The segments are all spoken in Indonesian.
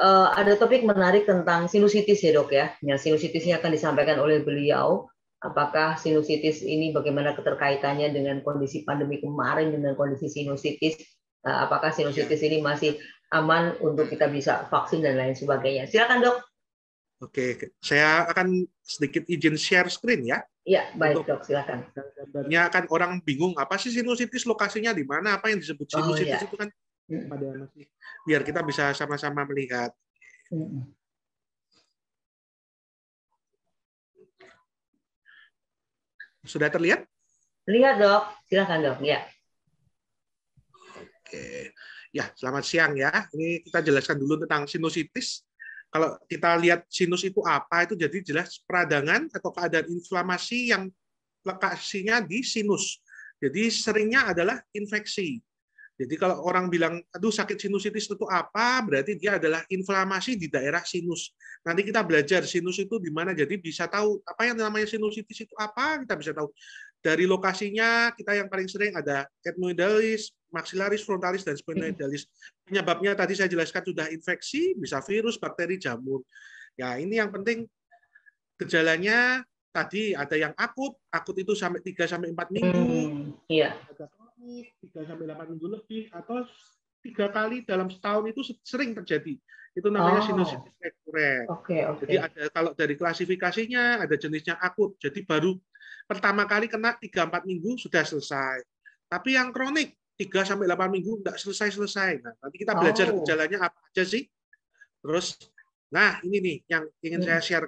uh, ada topik menarik tentang sinusitis ya dok ya. Yang sinusitisnya akan disampaikan oleh beliau. Apakah sinusitis ini bagaimana keterkaitannya dengan kondisi pandemi kemarin dengan kondisi sinusitis? Eh, apakah sinusitis ini masih aman untuk kita bisa vaksin dan lain sebagainya? Silakan dok. Oke, saya akan sedikit izin share screen ya. Iya, baik untuk dok, silakan. Gambarnya kan orang bingung apa sih sinusitis, lokasinya di mana, apa yang disebut oh, sinusitis oh, ya. itu kan kepada pada masih biar kita bisa sama-sama melihat sudah terlihat lihat dok silahkan dok ya oke ya selamat siang ya ini kita jelaskan dulu tentang sinusitis kalau kita lihat sinus itu apa itu jadi jelas peradangan atau keadaan inflamasi yang lokasinya di sinus jadi seringnya adalah infeksi jadi kalau orang bilang, aduh sakit sinusitis itu apa? Berarti dia adalah inflamasi di daerah sinus. Nanti kita belajar sinus itu di mana. Jadi bisa tahu apa yang namanya sinusitis itu apa, kita bisa tahu. Dari lokasinya, kita yang paling sering ada etmoidalis, maxillaris, frontalis, dan spinoidalis. Penyebabnya tadi saya jelaskan sudah infeksi, bisa virus, bakteri, jamur. Ya ini yang penting gejalanya tadi ada yang akut, akut itu sampai 3 sampai 4 minggu. Hmm, iya. Ada tiga 3 sampai delapan minggu lebih atau tiga kali dalam setahun itu sering terjadi. Itu namanya oh. sinusitis rekurren. Okay, okay. Jadi ada kalau dari klasifikasinya ada jenisnya akut. Jadi baru pertama kali kena tiga empat minggu sudah selesai. Tapi yang kronik tiga sampai delapan minggu enggak selesai-selesai. Nah, nanti kita belajar oh. gejalanya apa aja sih. Terus nah ini nih yang ingin hmm. saya share.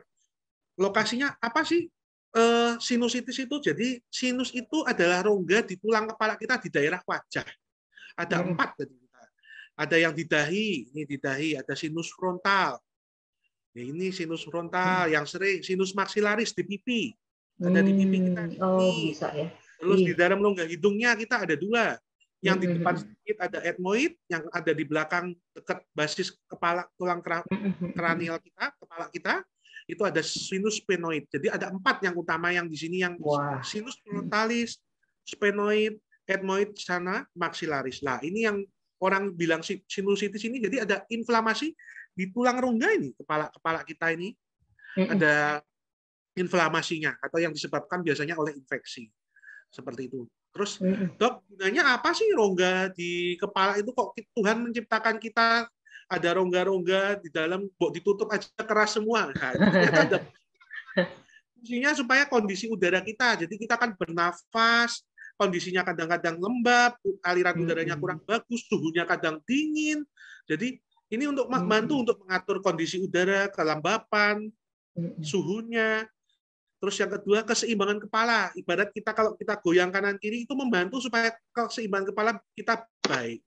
Lokasinya apa sih eh, sinusitis itu jadi sinus itu adalah rongga di tulang kepala kita di daerah wajah. Ada hmm. empat tadi kita. Ada yang di dahi, ini di dahi, ada sinus frontal. Ya, ini sinus frontal hmm. yang sering, sinus maksilaris di pipi. Ada di pipi kita. Hmm. Oh, bisa ya. Terus di iya. dalam rongga hidungnya kita ada dua. Yang di hmm, depan hmm, hmm. sedikit ada etmoid, yang ada di belakang dekat basis kepala tulang kranial kita, kepala kita, itu ada sinus penoid. Jadi ada empat yang utama yang di sini yang Wah. sinus frontalis, spenoid, etmoid sana, maxillaris. Nah, ini yang orang bilang sinusitis ini jadi ada inflamasi di tulang rongga ini, kepala kepala kita ini ada inflamasinya atau yang disebabkan biasanya oleh infeksi. Seperti itu. Terus dok gunanya apa sih rongga di kepala itu kok Tuhan menciptakan kita ada rongga-rongga di dalam, bok ditutup aja keras semua. Nah, ada fungsinya supaya kondisi udara kita, jadi kita akan bernafas, kondisinya kadang-kadang lembab, aliran hmm. udaranya kurang bagus, suhunya kadang dingin. Jadi ini untuk membantu hmm. untuk mengatur kondisi udara, kelembapan, hmm. suhunya. Terus yang kedua keseimbangan kepala. Ibarat kita kalau kita goyang kanan kiri itu membantu supaya keseimbangan kepala kita baik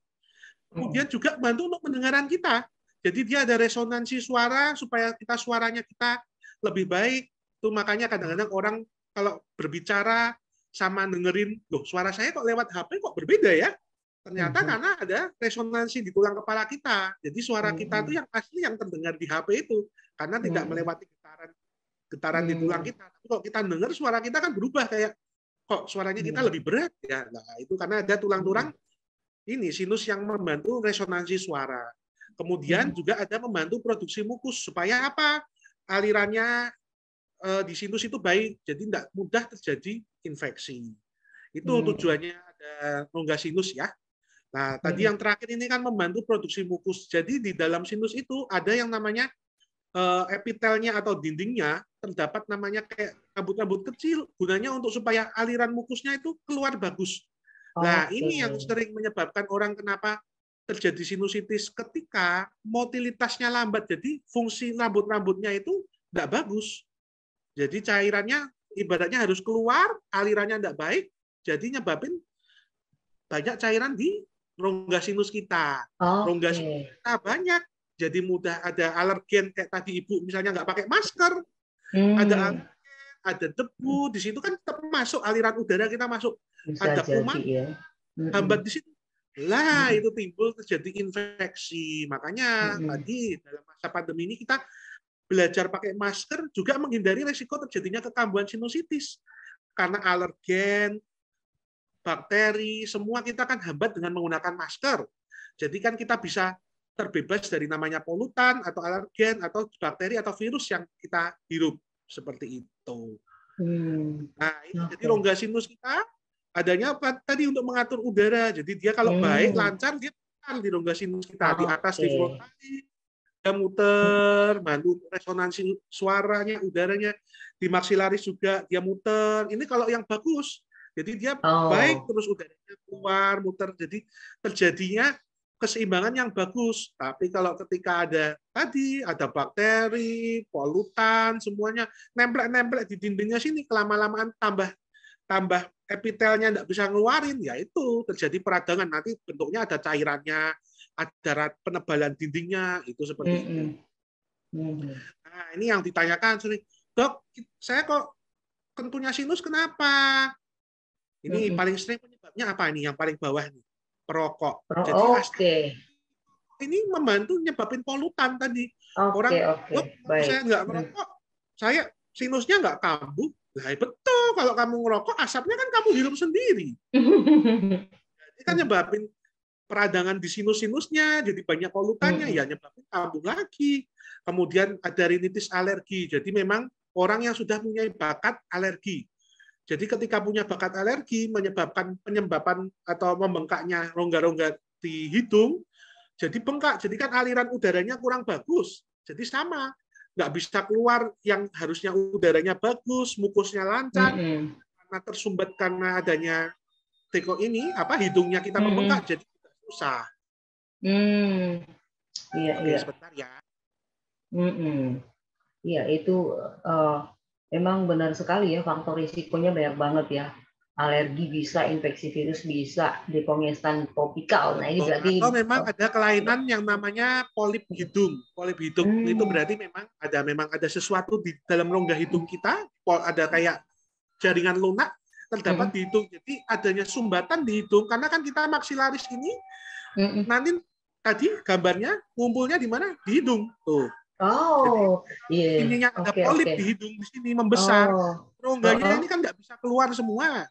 kemudian juga bantu untuk pendengaran kita. Jadi dia ada resonansi suara supaya kita suaranya kita lebih baik. Itu makanya kadang-kadang orang kalau berbicara sama dengerin, loh suara saya kok lewat HP kok berbeda ya? Ternyata mm -hmm. karena ada resonansi di tulang kepala kita. Jadi suara mm -hmm. kita itu mhm. yang asli yang terdengar di HP itu karena mm -hmm. tidak mhm. melewati getaran getaran di tulang mhm. kita. Tapi kalau kita dengar suara kita kan berubah kayak kok suaranya kita lebih berat ya. Nah, itu karena ada tulang-tulang ini sinus yang membantu resonansi suara. Kemudian hmm. juga ada membantu produksi mukus supaya apa? Alirannya e, di sinus itu baik, jadi tidak mudah terjadi infeksi. Itu hmm. tujuannya ada rongga sinus ya. Nah, tadi hmm. yang terakhir ini kan membantu produksi mukus. Jadi di dalam sinus itu ada yang namanya e, epitelnya atau dindingnya terdapat namanya kayak rambut-rambut kecil gunanya untuk supaya aliran mukusnya itu keluar bagus Nah, okay. ini yang sering menyebabkan orang kenapa terjadi sinusitis ketika motilitasnya lambat. Jadi fungsi rambut-rambutnya itu tidak bagus. Jadi cairannya ibaratnya harus keluar, alirannya tidak baik, jadi nyebabin banyak cairan di rongga sinus kita. Okay. Rongga sinus kita banyak. Jadi mudah ada alergen kayak tadi ibu misalnya nggak pakai masker, hmm. ada ada debu di situ kan tetap masuk aliran udara kita masuk. Bisa ada kuman, ya. Mm-hmm. hambat di situ. Lah mm-hmm. itu timbul terjadi infeksi. Makanya mm-hmm. tadi dalam masa pandemi ini kita belajar pakai masker juga menghindari resiko terjadinya kekambuhan sinusitis. Karena alergen, bakteri, semua kita kan hambat dengan menggunakan masker. Jadi kan kita bisa terbebas dari namanya polutan atau alergen atau bakteri atau virus yang kita hirup seperti itu. Hmm. Nah, ini okay. jadi rongga sinus kita adanya apa tadi untuk mengatur udara. Jadi dia kalau hmm. baik lancar dia kan di rongga sinus kita oh, di atas okay. di frontal dia muter, bantu resonansi suaranya, udaranya di maksilaris juga dia muter. Ini kalau yang bagus, jadi dia oh. baik terus udaranya keluar, muter. Jadi terjadinya keseimbangan yang bagus. Tapi kalau ketika ada tadi ada bakteri, polutan, semuanya nempel-nempel di dindingnya sini kelama-lamaan tambah tambah epitelnya tidak bisa ngeluarin, ya itu terjadi peradangan. Nanti bentuknya ada cairannya, ada penebalan dindingnya, itu seperti mm -hmm. itu. Nah, ini yang ditanyakan sering, dok, saya kok kentunya sinus kenapa? Ini mm -hmm. paling sering penyebabnya apa ini? Yang paling bawah nih, perokok. Oh, Jadi okay. ini membantu nyebabin polutan tadi. Okay, Orang, okay. Baik. saya nggak mm. merokok, saya sinusnya nggak kambuh, Nah, iya, betul kalau kamu ngerokok asapnya kan kamu hirup sendiri. Jadi kan nyebabin peradangan di sinus-sinusnya, jadi banyak polutannya, ya nyebabin kambuh lagi. Kemudian ada rinitis alergi. Jadi memang orang yang sudah punya bakat alergi. Jadi ketika punya bakat alergi menyebabkan penyembapan atau membengkaknya rongga-rongga di hidung, jadi bengkak. Jadi kan aliran udaranya kurang bagus. Jadi sama nggak bisa keluar yang harusnya udaranya bagus, mukusnya lancar, mm -hmm. karena tersumbat karena adanya teko ini, apa hidungnya kita mm -hmm. membengkak jadi susah. Hmm, iya Oke, iya. Sebentar ya. Mm -mm. Iya itu uh, emang benar sekali ya faktor risikonya banyak banget ya alergi bisa, infeksi virus bisa, dekongestan topikal. Nah, ini berarti atau memang ada kelainan yang namanya polip hidung. Polip hidung hmm. itu berarti memang ada memang ada sesuatu di dalam rongga hidung kita, ada kayak jaringan lunak terdapat hmm. di hidung. Jadi adanya sumbatan di hidung karena kan kita maksilaris ini hmm. nanti tadi gambarnya kumpulnya di mana? Di hidung. Tuh. Oh, iya. Yeah. Ininya ada okay, polip okay. di hidung di sini membesar. Oh. Rongganya oh. ini kan nggak bisa keluar semua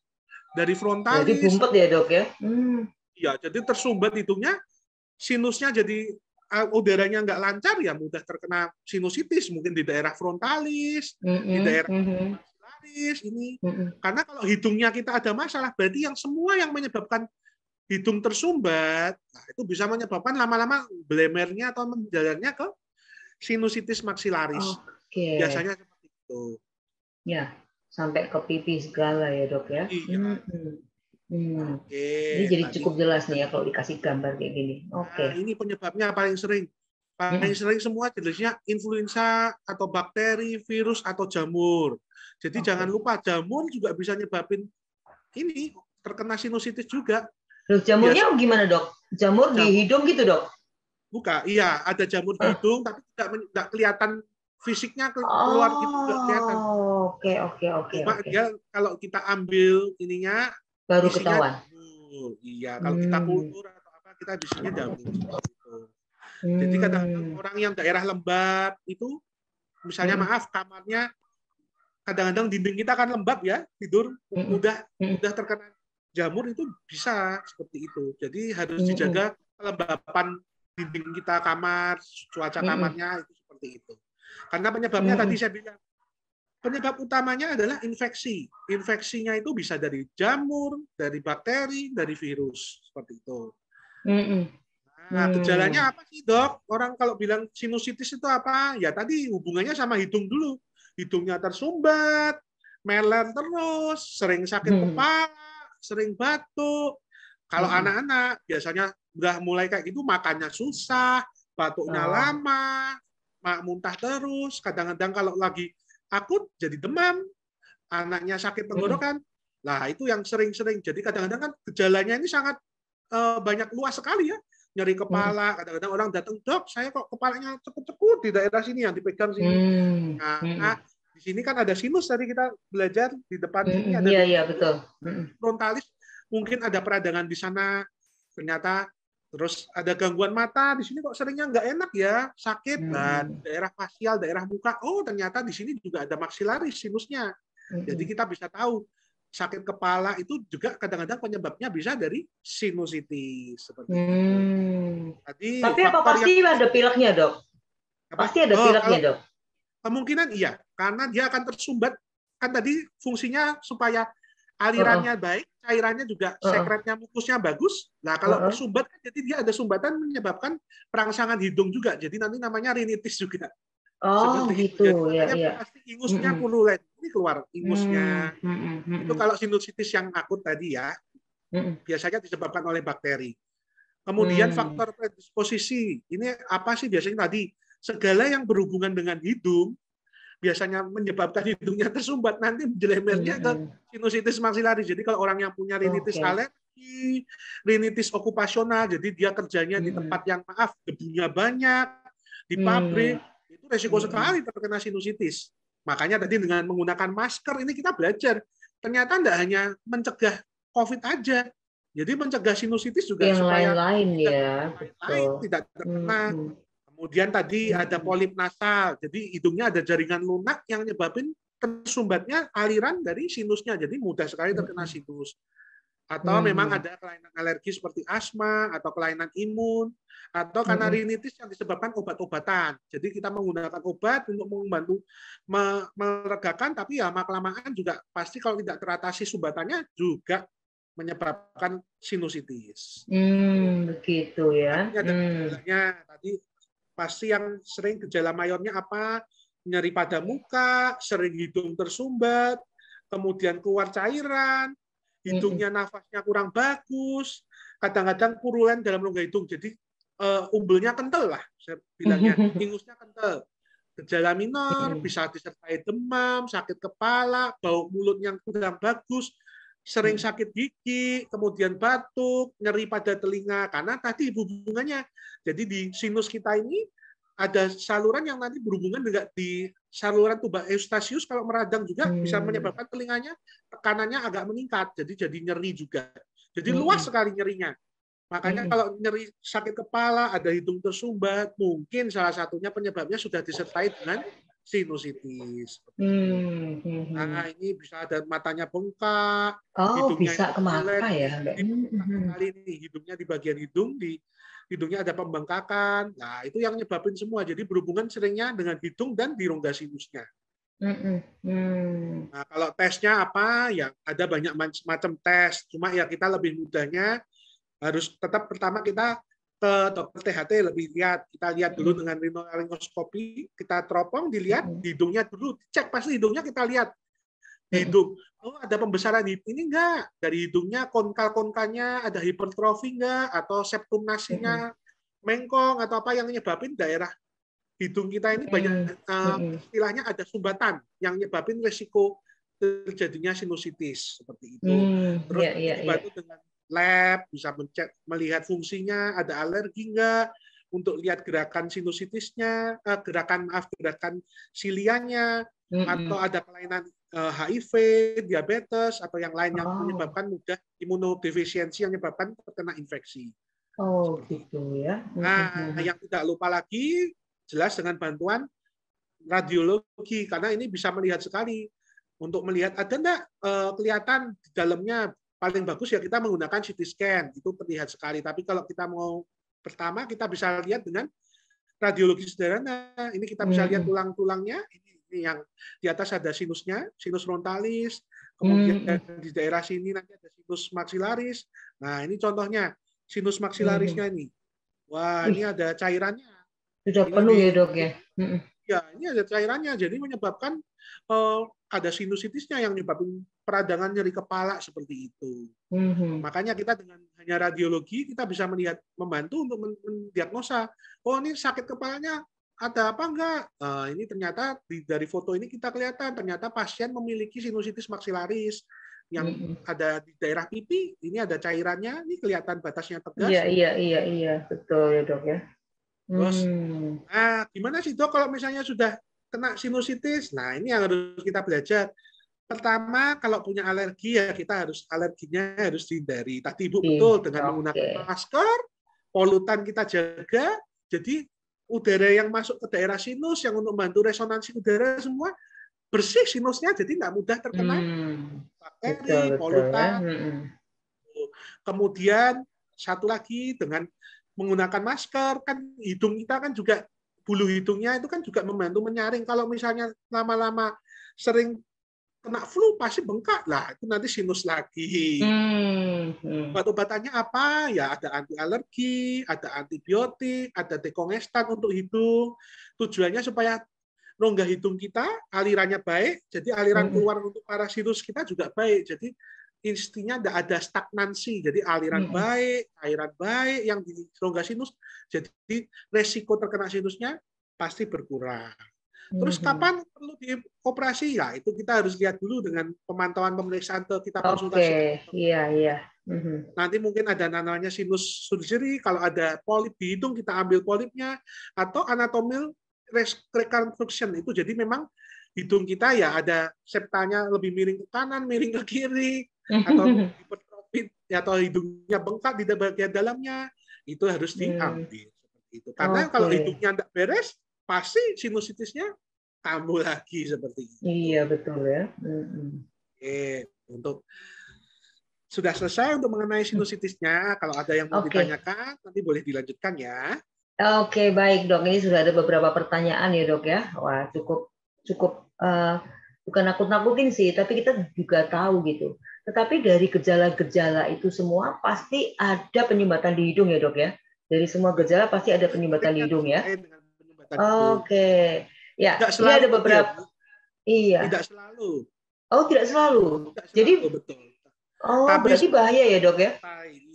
dari frontalis. Jadi bumpet ya dok ya? Hmm. Iya, jadi tersumbat hidungnya, sinusnya jadi eh, udaranya nggak lancar ya mudah terkena sinusitis mungkin di daerah frontalis, mm -hmm. di daerah mm -hmm. ini. Mm -hmm. Karena kalau hidungnya kita ada masalah, berarti yang semua yang menyebabkan hidung tersumbat, nah itu bisa menyebabkan lama-lama blemernya atau menjalarnya ke sinusitis maksilaris. Okay. Biasanya seperti itu. Ya sampai ke pipi segala ya dok ya. Iya. Hmm. Hmm. ini hmm. jadi cukup jelas nih ya kalau dikasih gambar kayak gini. Oke. Okay. Nah, ini penyebabnya paling sering. Paling hmm. sering semua jenisnya influenza atau bakteri, virus atau jamur. Jadi okay. jangan lupa jamur juga bisa nyebabin ini terkena sinusitis juga. Loh, jamurnya ya. gimana dok? Jamur, jamur di hidung gitu dok? Buka, iya ada jamur di hidung tapi tidak kelihatan fisiknya keluar oh, gitu nggak oh, kelihatan. Oke oke oke. Cuma okay. dia kalau kita ambil ininya baru ketahuan. Oh, iya kalau hmm. kita kultur atau apa kita fisiknya dalam hmm. Jadi kadang-kadang hmm. orang yang daerah lembab itu misalnya hmm. maaf kamarnya kadang-kadang dinding kita kan lembab ya tidur hmm. udah hmm. udah terkena jamur itu bisa seperti itu. Jadi harus dijaga kelembapan dinding kita kamar, cuaca kamarnya itu seperti itu. Karena penyebabnya hmm. tadi saya bilang penyebab utamanya adalah infeksi. Infeksinya itu bisa dari jamur, dari bakteri, dari virus seperti itu. Nah, hmm. Nah, gejalanya apa sih dok? Orang kalau bilang sinusitis itu apa? Ya tadi hubungannya sama hidung dulu. Hidungnya tersumbat, meler terus, sering sakit hmm. kepala, sering batuk. Kalau anak-anak biasanya udah mulai kayak gitu makannya susah, batuknya oh. lama, muntah terus, kadang-kadang kalau lagi akut jadi demam, anaknya sakit hmm. tenggorokan. lah itu yang sering-sering. Jadi kadang-kadang kan gejalanya ini sangat uh, banyak luas sekali ya. Nyeri kepala, hmm. kadang-kadang orang datang, "Dok, saya kok kepalanya cekut-cekut di daerah sini yang dipegang sini." Hmm. Nah, nah di sini kan ada sinus tadi kita belajar di depan sini ada Iya, iya, betul. Frontalis mungkin ada peradangan di sana. Ternyata Terus ada gangguan mata di sini kok seringnya nggak enak ya, sakit hmm. dan daerah facial, daerah muka. Oh ternyata di sini juga ada maksilaris sinusnya. Hmm. Jadi kita bisa tahu sakit kepala itu juga kadang-kadang penyebabnya bisa dari sinusitis seperti hmm. itu. Tadi Tapi apa pasti yang... ada pileknya dok? Apa? Pasti ada oh, pileknya dok. Kemungkinan iya, karena dia akan tersumbat. Kan tadi fungsinya supaya alirannya uh-uh. baik, cairannya juga uh-uh. sekretnya mukusnya bagus. Nah, kalau uh-uh. tersumbat kan jadi dia ada sumbatan menyebabkan perangsangan hidung juga. Jadi nanti namanya rinitis juga. Oh Seperti gitu ya, ya. Pasti ingusnya mm ini keluar ingusnya. mm mm Itu kalau sinusitis yang akut tadi ya mm-hmm. biasanya disebabkan oleh bakteri. Kemudian mm faktor predisposisi ini apa sih biasanya tadi segala yang berhubungan dengan hidung biasanya menyebabkan hidungnya tersumbat nanti jelemernya iya. ke sinusitis maksilaris. Jadi kalau orang yang punya rinitis okay. alergi, rinitis okupasional, jadi dia kerjanya di iya. tempat yang maaf debunya banyak, di iya. pabrik, itu resiko sekali terkena sinusitis. Makanya tadi dengan menggunakan masker ini kita belajar ternyata tidak hanya mencegah COVID aja, jadi mencegah sinusitis juga yang supaya lain-lain tidak, ya, lain-lain, tidak terkena. Hmm Kemudian tadi hmm. ada polip nasal, jadi hidungnya ada jaringan lunak yang nyebabin tersumbatnya aliran dari sinusnya, jadi mudah sekali terkena hmm. sinus. Atau hmm. memang ada kelainan alergi seperti asma atau kelainan imun atau karena hmm. rinitis yang disebabkan obat-obatan. Jadi kita menggunakan obat untuk membantu meregakan, tapi ya kelamaan juga pasti kalau tidak teratasi sumbatannya juga menyebabkan sinusitis. Hmm, begitu ya. ada hmm. tadi Pasti yang sering gejala mayornya apa? Nyeri pada muka, sering hidung tersumbat, kemudian keluar cairan, hidungnya nafasnya kurang bagus, kadang-kadang purulen dalam rongga hidung. Jadi uh, umbelnya kental lah, saya bilangnya. Ingusnya kental. Gejala minor, bisa disertai demam, sakit kepala, bau mulut yang kurang bagus, sering hmm. sakit gigi, kemudian batuk, nyeri pada telinga karena tadi hubungannya. Jadi di sinus kita ini ada saluran yang nanti berhubungan dengan di saluran tuba eustasius kalau meradang juga hmm. bisa menyebabkan telinganya tekanannya agak meningkat jadi jadi nyeri juga jadi hmm. luas sekali nyerinya makanya hmm. kalau nyeri sakit kepala ada hidung tersumbat mungkin salah satunya penyebabnya sudah disertai dengan sinusitis. Hmm, hmm, nah, ini bisa ada matanya bengkak. Oh, hidungnya bisa mata ya? Hmm, nah, hmm, hmm, kali ini hidungnya di bagian hidung di hidungnya ada pembengkakan. Nah, itu yang nyebabin semua. Jadi berhubungan seringnya dengan hidung dan di rongga sinusnya. Nah, kalau tesnya apa? Ya ada banyak macam tes. Cuma ya kita lebih mudahnya harus tetap pertama kita dokter THT lebih lihat kita lihat dulu hmm. dengan rinolaryngoskopi kita teropong dilihat hmm. hidungnya dulu cek pasti hidungnya kita lihat hmm. hidung oh ada pembesaran hidung ini enggak dari hidungnya konkal konkalnya ada hipertrofi enggak atau septum nasinya mengkong atau apa yang nyebabin daerah hidung kita ini banyak eh, istilahnya ada sumbatan yang nyebabin resiko terjadinya sinusitis seperti itu terus dibantu iya, iya, iya. dengan lab, bisa mencet, melihat fungsinya, ada alergi nggak, untuk lihat gerakan sinusitisnya, eh, gerakan maaf gerakan silianya, mm-hmm. atau ada kelainan HIV, eh, diabetes atau yang lain oh. yang menyebabkan mudah imunodefisiensi yang menyebabkan terkena infeksi. Oh gitu ya. Nah mm-hmm. yang tidak lupa lagi jelas dengan bantuan radiologi karena ini bisa melihat sekali untuk melihat ada enggak eh, kelihatan di dalamnya paling bagus ya kita menggunakan CT scan itu terlihat sekali tapi kalau kita mau pertama kita bisa lihat dengan radiologi sederhana ini kita bisa lihat hmm. tulang-tulangnya ini, yang di atas ada sinusnya sinus frontalis kemudian hmm. di daerah sini nanti ada sinus maksilaris nah ini contohnya sinus maksilarisnya hmm. ini wah ini ada cairannya sudah ini penuh ya dok ya ya ini ada cairannya jadi menyebabkan uh, ada sinusitisnya yang menyebabkan peradangan nyeri kepala seperti itu. Mm-hmm. Makanya kita dengan hanya radiologi kita bisa melihat membantu untuk mendiagnosa. Oh ini sakit kepalanya ada apa enggak? Uh, ini ternyata di, dari foto ini kita kelihatan ternyata pasien memiliki sinusitis maksilaris yang mm-hmm. ada di daerah pipi, ini ada cairannya, ini kelihatan batasnya tegas. Iya, iya, iya, iya, betul ya dok ya. Terus, hmm. nah, gimana sih dok kalau misalnya sudah kena sinusitis? Nah ini yang harus kita belajar. Pertama, kalau punya alergi ya kita harus alerginya harus dihindari. Tadi Ibu iya, betul dengan okay. menggunakan masker, polutan kita jaga. Jadi udara yang masuk ke daerah sinus yang untuk membantu resonansi udara semua bersih sinusnya jadi tidak mudah terkena hmm, bakteri, betul, polutan. Eh, hmm. hmm. Gitu. Kemudian satu lagi dengan menggunakan masker kan hidung kita kan juga bulu hidungnya itu kan juga membantu menyaring. Kalau misalnya lama-lama sering kena flu pasti bengkak lah itu nanti sinus lagi hmm. hmm. obat-obatannya apa ya ada anti alergi ada antibiotik ada dekongestan untuk hidung tujuannya supaya rongga hidung kita alirannya baik jadi aliran hmm. keluar untuk sinus kita juga baik jadi instinya tidak ada stagnansi jadi aliran hmm. baik aliran baik yang di rongga sinus jadi resiko terkena sinusnya pasti berkurang Terus mhm. kapan perlu dioperasi ya? Itu kita harus lihat dulu dengan pemantauan pemeriksaan ke kita konsultasi. Oke, okay. iya iya. Mhm. Nanti mungkin ada namanya sinus surgery, kalau ada polip hidung kita ambil polipnya atau anatomil reconstruction itu jadi memang hidung kita ya ada septanya lebih miring ke kanan, miring ke kiri atau hipertrofit atau hidungnya bengkak di bagian dalamnya itu harus hmm. diambil. Itu karena okay. kalau hidungnya tidak beres pasti sinusitisnya tambah lagi seperti itu. Iya betul ya. Oke, untuk sudah selesai untuk mengenai sinusitisnya. Kalau ada yang mau okay. ditanyakan, nanti boleh dilanjutkan ya. Oke, okay, baik dok. Ini sudah ada beberapa pertanyaan ya dok ya. Wah cukup cukup uh, bukan nakut-nakutin sih, tapi kita juga tahu gitu. Tetapi dari gejala-gejala itu semua pasti ada penyumbatan di hidung ya dok ya. Dari semua gejala pasti ada penyumbatan di hidung ya tadi. Oke. Okay. Ya, tidak selalu, ada beberapa. Iya. Tidak selalu. Oh, tidak selalu. Tidak selalu Jadi betul. Oh, tapi, berarti bahaya ya, Dok ya?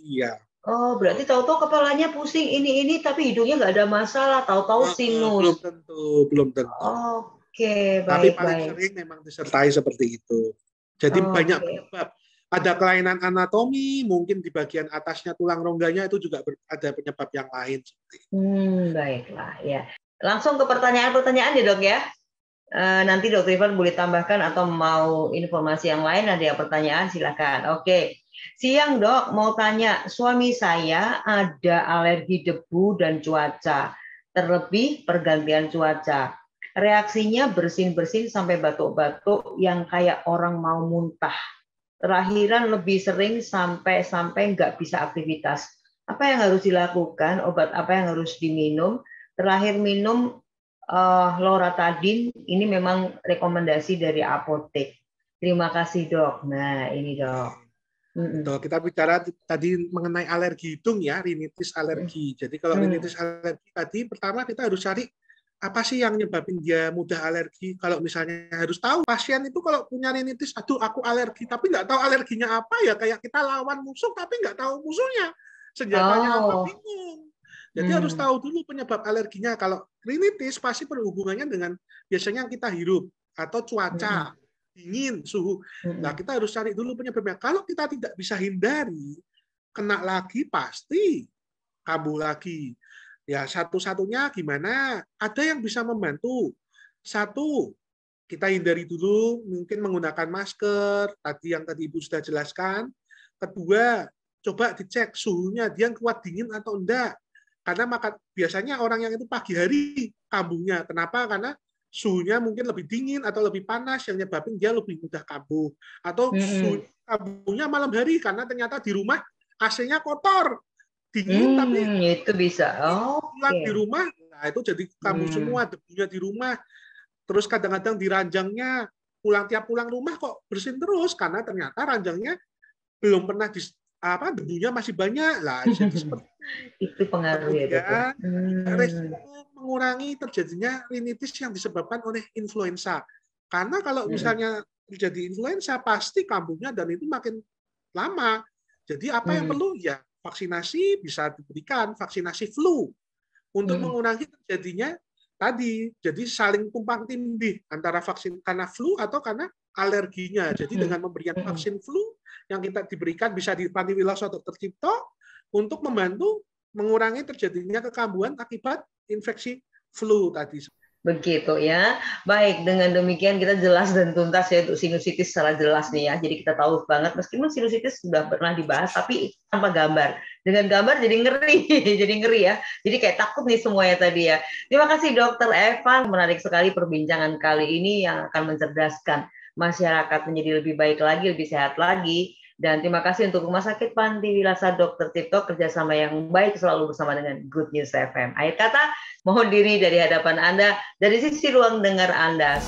Iya. Oh, berarti tahu-tahu kepalanya pusing ini ini tapi hidungnya nggak ada masalah, tahu-tahu ah, ah, sinus. Belum tentu, belum tentu. Oke, okay, baik. Tapi paling baik. sering memang disertai seperti itu. Jadi oh, banyak okay. penyebab. Ada kelainan anatomi, mungkin di bagian atasnya tulang rongganya itu juga ada penyebab yang lain. Hmm, baiklah ya. Langsung ke pertanyaan-pertanyaan ya dok ya. Eh, nanti dokter Ivan boleh tambahkan atau mau informasi yang lain ada yang pertanyaan silakan. Oke. Siang dok mau tanya suami saya ada alergi debu dan cuaca terlebih pergantian cuaca. Reaksinya bersin-bersin sampai batuk-batuk yang kayak orang mau muntah. Terakhiran lebih sering sampai-sampai nggak bisa aktivitas. Apa yang harus dilakukan? Obat apa yang harus diminum? Terakhir minum uh, eh, loratadin ini memang rekomendasi dari apotek. Terima kasih dok. Nah ini dok. Mm kita bicara tadi mengenai alergi hidung ya, rinitis alergi. Mm. Jadi kalau rinitis mm. alergi tadi pertama kita harus cari apa sih yang nyebabin dia mudah alergi? Kalau misalnya harus tahu pasien itu kalau punya rinitis, aduh aku alergi, tapi nggak tahu alerginya apa ya kayak kita lawan musuh tapi nggak tahu musuhnya senjatanya oh. apa bingung. Jadi hmm. harus tahu dulu penyebab alerginya. Kalau rinitis pasti berhubungannya dengan biasanya kita hirup atau cuaca hmm. dingin, suhu. Hmm. Nah, kita harus cari dulu penyebabnya. Kalau kita tidak bisa hindari, kena lagi pasti kambuh lagi. Ya, satu-satunya gimana? Ada yang bisa membantu. Satu, kita hindari dulu mungkin menggunakan masker, tadi yang tadi Ibu sudah jelaskan. Kedua, coba dicek suhunya dia yang kuat dingin atau enggak karena maka biasanya orang yang itu pagi hari kambuhnya. Kenapa? Karena suhunya mungkin lebih dingin atau lebih panas yang nyebabin dia lebih mudah kambuh atau mm suhu kambuhnya malam hari karena ternyata di rumah AC-nya kotor dingin mm, tapi itu bisa oh, di rumah nah itu jadi kambuh mm. semua debunya di rumah terus kadang-kadang di ranjangnya pulang tiap pulang rumah kok bersin terus karena ternyata ranjangnya belum pernah di apa debunya masih banyak lah jadi seperti itu pengaruhnya ya, hmm. mengurangi terjadinya rinitis yang disebabkan oleh influenza karena kalau hmm. misalnya terjadi influenza pasti kambuhnya dan itu makin lama jadi apa hmm. yang perlu ya vaksinasi bisa diberikan vaksinasi flu untuk hmm. mengurangi terjadinya tadi jadi saling tumpang tindih antara vaksin karena flu atau karena alerginya jadi hmm. dengan memberikan hmm. vaksin flu yang kita diberikan bisa di wilayah suatu tercipto untuk membantu mengurangi terjadinya kekambuhan akibat infeksi flu tadi. Begitu ya. Baik, dengan demikian kita jelas dan tuntas ya untuk sinusitis secara jelas nih ya. Jadi kita tahu banget meskipun sinusitis sudah pernah dibahas tapi tanpa gambar. Dengan gambar jadi ngeri, jadi ngeri ya. Jadi kayak takut nih semuanya tadi ya. Terima kasih Dokter Evan menarik sekali perbincangan kali ini yang akan mencerdaskan masyarakat menjadi lebih baik lagi, lebih sehat lagi dan terima kasih untuk Rumah Sakit Panti Wilasa Dr. Tipto kerjasama yang baik selalu bersama dengan Good News FM. Akhir kata, mohon diri dari hadapan Anda, dari sisi ruang dengar Anda.